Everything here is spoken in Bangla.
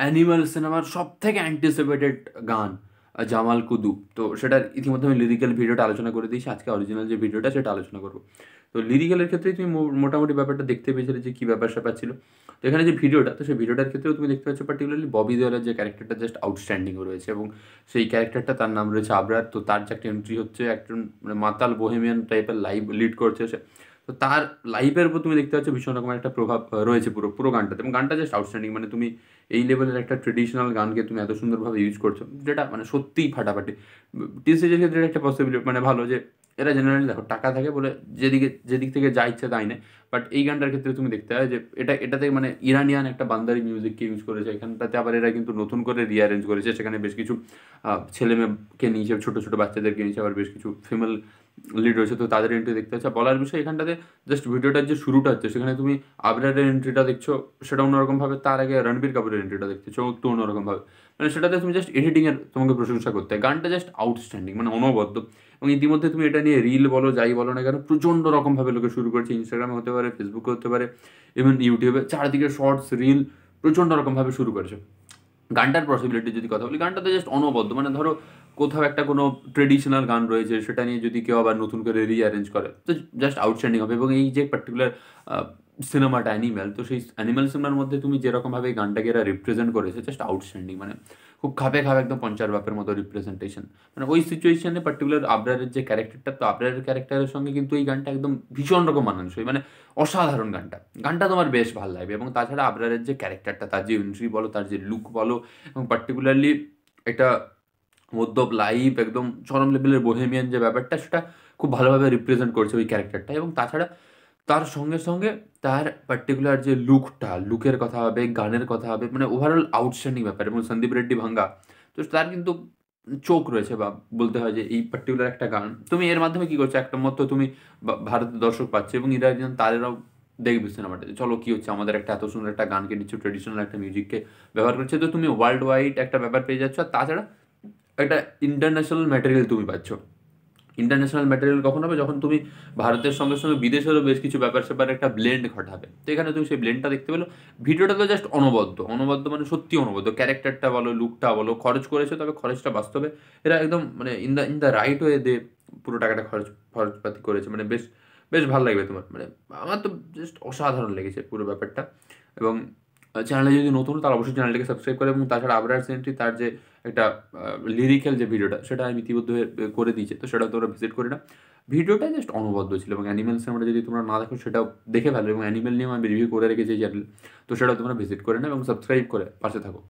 অ্যানিমাল সিনেমার সব থেকে অ্যান্টিসিপেটেড গান জামাল কুদু তো সেটার ইতিমধ্যে আমি লিরিক্যাল ভিডিওটা আলোচনা করে দিয়েছি আজকে অরিজিনাল যে ভিডিওটা সেটা আলোচনা করবো তো লিরিক্যালের ক্ষেত্রে তুমি মোটামুটি ব্যাপারটা দেখতে পেয়েছিলে যে কী ব্যাপার স্যাপার ছিল তো এখানে যে ভিডিওটা তো সেই ভিডিওটার ক্ষেত্রেও তুমি দেখতে পাচ্ছ পার্টিকুলারলি ববি দেওয়ালের যে ক্যারেক্টারটা জাস্ট আউটস্ট্যান্ডিং রয়েছে এবং সেই ক্যারেক্টারটা তার নাম রয়েছে আবরার তো তার যে একটা এন্ট্রি হচ্ছে একজন মানে মাতাল বোহেমিয়ান টাইপের লাইভ লিড করছে সে তো তার লাইফের উপর তুমি দেখতে পাচ্ছ ভীষণ রকমের একটা প্রভাব রয়েছে পুরো পুরো গানটাতে এবং গানটা জাস্ট আউটস্ট্যান্ডিং মানে তুমি এই লেভেলের একটা ট্রেডিশনাল গানকে তুমি এত সুন্দরভাবে ইউজ করছো যেটা মানে সত্যিই ফাটাফাটি টিসেজের ক্ষেত্রে একটা পসিবিলিটি মানে ভালো যে এরা জেনারেলি দেখো টাকা থাকে বলে যেদিকে যেদিক থেকে যা ইচ্ছে তাই নেই বাট এই গানটার ক্ষেত্রে তুমি দেখতে হয় যে এটা এটাতে মানে ইরানিয়ান একটা বান্দারি মিউজিককে ইউজ করেছে এখানটাতে আবার এরা কিন্তু নতুন করে রিঅ্যারেঞ্জ করেছে সেখানে বেশ কিছু ছেলেমেয়েকে নিয়েছে ছোটো ছোটো বাচ্চাদেরকে নিয়েছে আবার বেশ কিছু ফিমেল লিড রয়েছে তো তাদের এন্ট্রি দেখতে আচ্ছা বলার বিষয় এখানটাতে জাস্ট ভিডিওটার যে শুরুটা হচ্ছে সেখানে তুমি আবরারের এন্ট্রিটা দেখছো সেটা অন্যরকমভাবে তার আগে রণবীর কাপুরের এন্ট্রিটা চো একটু অন্যরকমভাবে মানে সেটাতে তুমি জাস্ট এডিটিংয়ের তোমাকে প্রশংসা করতে গানটা জাস্ট আউটস্ট্যান্ডিং মানে অনবদ্য এবং ইতিমধ্যে তুমি এটা নিয়ে রিল বলো যাই বলো না কেন প্রচণ্ড রকমভাবে লোকে শুরু করেছে ইনস্টাগ্রামে হতে পারে ফেসবুকে হতে পারে ইভেন ইউটিউবে চারদিকে শর্টস রিল প্রচণ্ড রকমভাবে শুরু করেছে গানটার পসিবিলিটি যদি কথা বলি গানটাতে জাস্ট অনবদ্য মানে ধরো কোথাও একটা কোনো ট্রেডিশনাল গান রয়েছে সেটা নিয়ে যদি কেউ আবার নতুন করে রিঅ্যারেঞ্জ করে তো জাস্ট আউটস্ট্যান্ডিং হবে এবং এই যে পার্টিকুলার সিনেমাটা অ্যানিম্যাল তো সেই অ্যানিম্যাল সিনেমার মধ্যে তুমি যেরকমভাবে এই গানটাকে এরা রিপ্রেজেন্ট করেছে জাস্ট আউটস্ট্যান্ডিং মানে খুব খাপে খাপে একদম পঞ্চার বাপের মতো রিপ্রেজেন্টেশন মানে ওই সিচুয়েশনে পার্টিকুলার আবরারের যে ক্যারেক্টারটা তো আবরারের ক্যারেক্টারের সঙ্গে কিন্তু এই গানটা একদম ভীষণ রকম মানানসই মানে অসাধারণ গানটা গানটা তোমার বেশ ভাল লাগবে এবং তাছাড়া আবরারের যে ক্যারেক্টারটা তার যে এন্ট্রি বলো তার যে লুক বলো এবং পার্টিকুলারলি এটা মধ্যব লাইভ একদম চরম লেভেলের বোহেমিয়ান যে ব্যাপারটা সেটা খুব ভালোভাবে রিপ্রেজেন্ট করছে ওই ক্যারেক্টারটা এবং তাছাড়া তার সঙ্গে সঙ্গে তার পার্টিকুলার যে লুকটা লুকের কথা হবে গানের কথা হবে মানে ওভারঅল আউটস্ট্যান্ডিং ব্যাপার এবং সন্দীপ রেড্ডি ভাঙ্গা তো তার কিন্তু চোখ রয়েছে বা বলতে হয় যে এই পার্টিকুলার একটা গান তুমি এর মাধ্যমে কী করছো একটা মতো তুমি ভারতের দর্শক পাচ্ছ এবং এরা যেন তারেরাও দেখবে সিনেমাটা চলো কী হচ্ছে আমাদের একটা এত সুন্দর একটা গানকে নিচ্ছ ট্রেডিশনাল একটা মিউজিককে ব্যবহার করছে তো তুমি ওয়ার্ল্ড ওয়াইড একটা ব্যাপার পেয়ে যাচ্ছ আর তাছাড়া একটা ইন্টারন্যাশনাল ম্যাটেরিয়াল তুমি পাচ্ছ ইন্টারন্যাশনাল ম্যাটেরিয়াল কখন হবে যখন তুমি ভারতের সঙ্গে সঙ্গে বিদেশেরও বেশ কিছু ব্যাপার স্যাপার একটা ব্লেন্ড ঘটাবে তো এখানে তুমি সেই ব্লেন্ডটা দেখতে পেলো ভিডিওটা তো জাস্ট অনবদ্য অনবদ্য মানে সত্যি অনবদ্য ক্যারেক্টারটা বলো লুকটা বলো খরচ করেছে তবে খরচটা বাস্তবে এরা একদম মানে in the in the right way দে পুরো টাকাটা খরচ খরচপাতি করেছে মানে বেশ বেশ ভালো লাগবে তোমার মানে আমার তো জাস্ট অসাধারণ লেগেছে পুরো ব্যাপারটা এবং চ্যানেলে যদি নতুন তার অবশ্যই চ্যানেলটিকে সাবস্ক্রাইব করে এবং তাছাড়া আবরার সেন্ট্রি তার যে একটা লিরিক্যাল যে ভিডিওটা সেটা আমি ইতিমধ্যে করে দিয়েছে তো সেটা তোমরা ভিজিট করে না ভিডিওটা জাস্ট অনবদ্য ছিল এবং অ্যানিমেল সিনেমাটা যদি তোমরা না দেখো সেটাও দেখে ফেলো এবং অ্যানিমেল নিয়ে আমি রিভিউ করে রেখেছি চ্যানেল তো সেটা তোমরা ভিজিট করে না এবং সাবস্ক্রাইব করে পাশে থাকো